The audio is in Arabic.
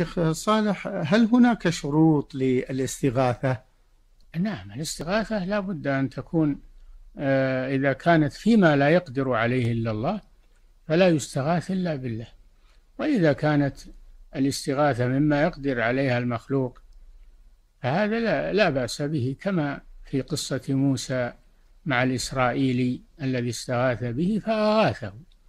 شيخ صالح هل هناك شروط للاستغاثة؟ نعم الاستغاثة لا بد أن تكون آه، إذا كانت فيما لا يقدر عليه إلا الله فلا يستغاث إلا بالله وإذا كانت الاستغاثة مما يقدر عليها المخلوق فهذا لا, لا بأس به كما في قصة موسى مع الإسرائيلي الذي استغاث به فأغاثه